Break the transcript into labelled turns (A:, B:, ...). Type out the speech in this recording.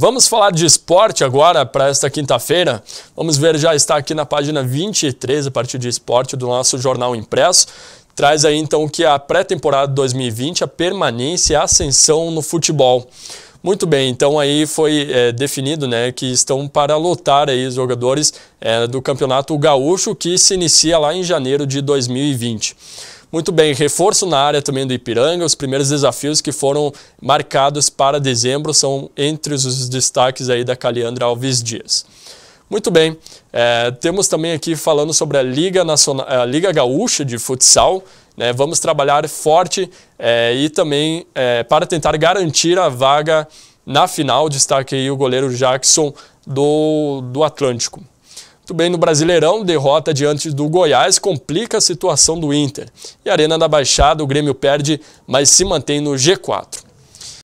A: Vamos falar de esporte agora para esta quinta-feira. Vamos ver, já está aqui na página 23, a partir de esporte do nosso jornal impresso. Traz aí então que é a pré-temporada 2020, a permanência e a ascensão no futebol. Muito bem, então aí foi é, definido né, que estão para lotar aí os jogadores é, do Campeonato Gaúcho que se inicia lá em janeiro de 2020. Muito bem, reforço na área também do Ipiranga. Os primeiros desafios que foram marcados para dezembro são entre os destaques aí da Caliandra Alves Dias. Muito bem, é, temos também aqui falando sobre a Liga, Nacional, a Liga Gaúcha de Futsal. Né? Vamos trabalhar forte é, e também é, para tentar garantir a vaga na final. Destaque aí o goleiro Jackson do, do Atlântico. Muito bem, no Brasileirão, derrota diante do Goiás complica a situação do Inter. E Arena da Baixada, o Grêmio perde, mas se mantém no G4.